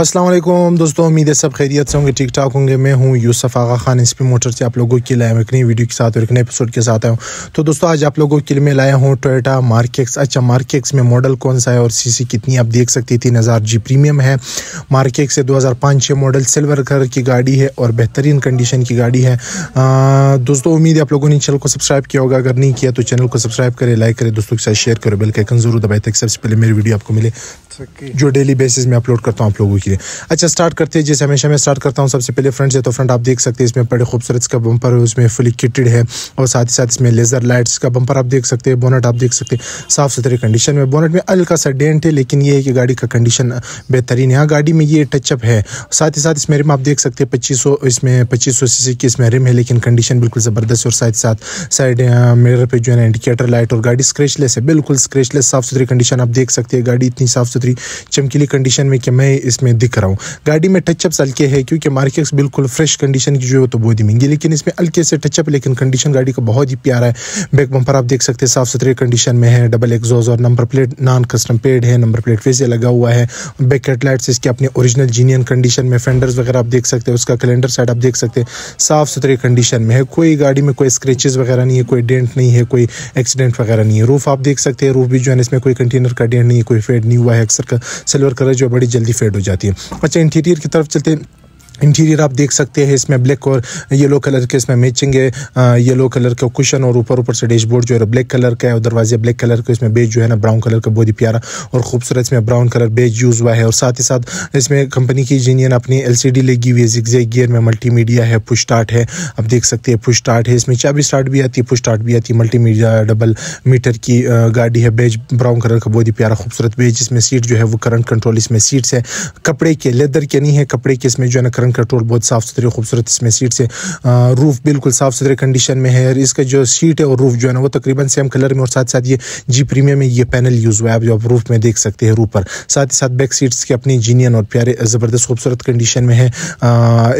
अस्सलाम वालेकुम दोस्तों उम्मीद है सब खैरियत से होंगे ठीक ठाक होंगे मैं हूँ यूसुफ आगा खान इस मोटर से आप लोगों के लिए एक नई वीडियो के साथ और एक नए एपिसोड के साथ आया हूँ तो दोस्तों आज आप लोगों के लिए मैं लाया हूँ टोयोटा मार्केक्स अच्छा मार्केक्स में मॉडल कौन सा है और सीसी कितनी आप देख सकती तीन हज़ार जी प्रीमियम है मार्केक्स है दो हज़ार पाँच छः मॉडल सिल्वर कलर की गाड़ी है और बेहतरीन कंडीशन की गाड़ी है दोस्तों उम्मीद है आप लोगों ने चैनल को सब्सक्राइब किया होगा अगर नहीं किया तो चैनल को सब्सक्राइब करें लाइक करें दोस्तों के साथ शेयर करें बिल्कुल जरूर दबाए तक सबसे पहले मेरी वीडियो आपको मिले जो डेली बेसिस में अपलोड करता हूँ आप लोगों के लिए अच्छा स्टार्ट करते हैं जैसे हमेशा मैं स्टार्ट करता हूँ सबसे पहले फ्रंट से तो फ्रंट आप देख सकते हैं इसमें बड़े खूबसूरत इसका बम्पर है उसमें फुली किटेड है और साथ ही साथ इसमें लेज़र लाइट्स का बम्पर आप देख सकते हैं बोनट आप देख सकते हैं साफ़ सुथरे कंडीशन में बोनट में हल्का सा डेंट है लेकिन ये है कि गाड़ी का कंडीशन बेहतरीन है हाँ, गाड़ी में ये टचअप है साथ ही साथ इसमें रिम आप देख सकते हैं पच्चीस इसमें पच्चीस सौ सी की इसमें रिम है लेकिन कंडीशन बिल्कुल ज़बरदस्त और साथ ही साथ साइड मिरर पे जो है इंडिकेटर लाइट और गाड़ी स्क्रेचलेस है बिल्कुल स्क्रेचलेस साफ़ सुथरी कंडीशन आप देख सकते हैं गाड़ी इतनी साफ़ सुथरी चमकीली कंडीशन में कि मैं इसमें में दिख रहा हूँ गाड़ी में टचअप्स हल्के है क्योंकि मार्केट्स बिल्कुल फ्रेश कंडीशन की जो है तो बहुत ही महंगी लेकिन इसमें हल्के से टचअप लेकिन कंडीशन गाड़ी का बहुत ही प्यारा है बैक बम्पर आप देख सकते हैं साफ सुथरे कंडीशन में है डबल एग्जॉज और number plate non custom paid है नंबर प्लेट फिर से लगा हुआ है बैक हेडलाइट्स इसके अपने ओरिजिनल जीनियन कंडीशन में फेंडर्स वगैरह आप देख सकते हैं उसका कैलेंडर साइड आप देख सकते हैं साफ सुथरे कंडीशन में है कोई गाड़ी में कोई स्क्रेचेज वगैरह नहीं है कोई डेंट नहीं है कोई एक्सीडेंट वगैरह नहीं है रूफ आप देख सकते हैं रूफ भी जो है इसमें कोई कंटेनर का डेंट नहीं है कोई फेड नहीं हुआ है अक्सर का सिल्वर कलर जो बड़ी जल्दी फेड हो जाती है जाती है अच्छा इंटीरियर की तरफ चलते इंटीरियर आप देख सकते हैं इसमें ब्लैक और येलो कलर के इसमें मैचिंग है येलो कलर का कुशन और ऊपर ऊपर से डैशबोर्ड जो है ब्लैक कलर का है और दरवाजे ब्लैक कलर का इसमें बेज जो है ना ब्राउन कलर का बहुत ही प्यारा और खूबसूरत इसमें ब्राउन कलर बेज यूज़ हुआ है और साथ ही साथ इसमें कंपनी की जीनियन अपनी एल लगी हुई है जिक्जे गियर में मल्टी है पुश स्टार्ट है आप देख सकते हैं पुश स्टार्ट है इसमें चाबी स्टार्ट भी आती है पुश स्टार्ट भी आती है मल्टी डबल मीटर की गाड़ी है बेज ब्राउन कलर का बहुत ही प्यारा खूबसूरत बेज इसमें सीट जो है वो करंट कंट्रोल इसमें सीट्स है कपड़े के लेदर के नहीं है कपड़े के इसमें जो है ना करंट क्लाइमेट कंट्रोल बहुत साफ़ सुथरे खूबसूरत इसमें सीट से रूफ़ बिल्कुल साफ़ सुथरे कंडीशन में है इसका जो सीट है और रूफ़ जो है ना वो तकरीबन सेम कलर में और साथ साथ ये जी प्रीमियम में ये पैनल यूज़ हुआ है आप जो आप रूफ़ में देख सकते हैं रूफ पर साथ ही साथ बैक सीट्स की अपनी जीनियन और प्यारे ज़बरदस्त खूबसूरत कंडीशन में है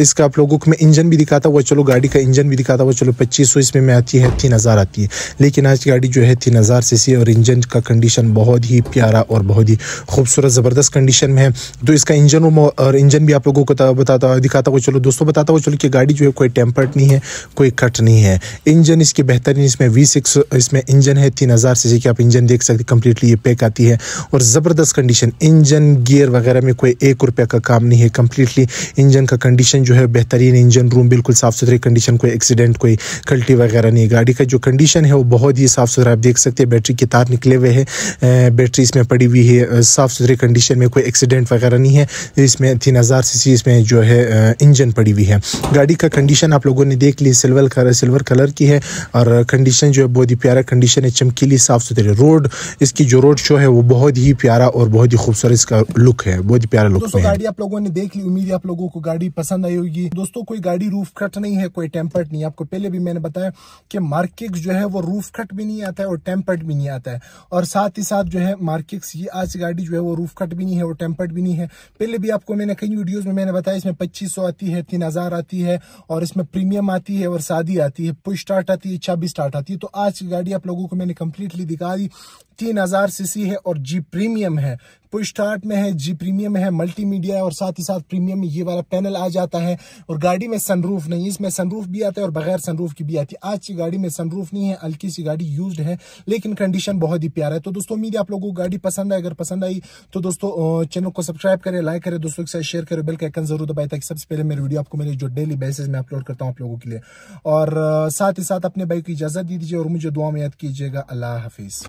इसका आप लोगों को मैं इंजन भी दिखाता हुआ चलो गाड़ी का इंजन भी दिखाता हुआ चलो पच्चीस सौ इसमें में आती है तीन हज़ार आती है लेकिन आज की गाड़ी जो है तीन हज़ार से सी और इंजन का कंडीशन बहुत ही प्यारा और बहुत ही खूबसूरत ज़बरदस्त कंडीशन में है तो इसका इंजन और इंजन भी आप लोगों को बताता दिखाता हुआ चलो दोस्तों बताता हुआ चलो कि गाड़ी जो है कोई टेम्पर्ड नहीं है कोई कट नहीं है इंजन इसकी बेहतरीन इसमें वी सिक्स इसमें इंजन है तीन हज़ार से कि आप इंजन देख सकते कंप्लीटली ये पैक आती है और ज़बरदस्त कंडीशन इंजन गियर वगैरह में कोई एक रुपये का काम नहीं है कम्प्लीटली इंजन का कंडीशन जो है बेहतरीन इंजन रूम बिल्कुल साफ़ सुथरे कंडीशन कोई एक्सीडेंट कोई कल्टी वगैरह नहीं गाड़ी का जो कंडीशन है वो बहुत ही साफ़ सुथरा आप देख सकते हैं बैटरी के तार निकले हुए हैं बैटरी इसमें पड़ी हुई है साफ़ सुथरे कंडीशन में कोई एक्सीडेंट वगैरह नहीं है इसमें तीन हज़ार सी इसमें जो है इंजन पड़ी हुई है गाड़ी का कंडीशन आप लोगों ने देख ली सिल्वर कलर सिल्वर कलर की है और कंडीशन जो है बहुत ही प्यारा कंडीशन है चमकीली साफ़ सुथरी रोड इसकी जो रोड शो है वो बहुत ही प्यारा और बहुत ही खूबसूरत इसका लुक है बहुत ही प्यारा लुक है गाड़ी आप लोगों ने देख ली उम्मीद आप लोगों को गाड़ी पसंद आई होगी दोस्तों कोई गाड़ी रूफ कट नहीं है कोई टेम्पर्ट नहीं आपको पहले भी मैंने बताया कि मार्केट जो है वो रूफ कट भी नहीं आता है और टेम्पर्ट भी नहीं आता है और साथ ही साथ जो है मार्केट ये आज गाड़ी जो है वो रूफ कट भी नहीं है और टेम्पर्ट भी नहीं है पहले भी आपको मैंने कई वीडियोज में मैंने बताया इसमें पच्चीस आती है तीन हजार आती है और इसमें प्रीमियम आती है और शादी आती है पुश स्टार्ट आती है चाबी स्टार्ट आती है तो आज की गाड़ी आप लोगों को मैंने कंप्लीटली दिखा दी तीन हजार सीसी है और जी प्रीमियम है पुश स्टार्ट में है जी प्रीमियम है मल्टीमीडिया है और साथ ही साथ प्रीमियम में ये वाला पैनल आ जाता है और गाड़ी में सनरूफ नहीं इसमें सनरूफ भी आता है और बगैर सनरूफ की भी आती है आज की गाड़ी में सनरूफ नहीं है हल्की सी गाड़ी यूज है लेकिन कंडीशन बहुत ही प्यारा है तो दोस्तों उम्मीद आप लोगों को गाड़ी पसंद आए अगर पसंद आई तो दोस्तों चैनल को सब्सक्राइब करें लाइक करें दोस्तों के साथ शेयर करें बिल्कुल कैकन जरूर दबाए ताकि सबसे पहले मेरी वीडियो आपको मेरे जो डेली बेसिस में अपलोड करता हूँ आप लोगों के लिए और साथ ही साथ अपने बाइक की इजाजत दीजिए और मुझे दुआ में याद कीजिएगा अल्लाह हाफिज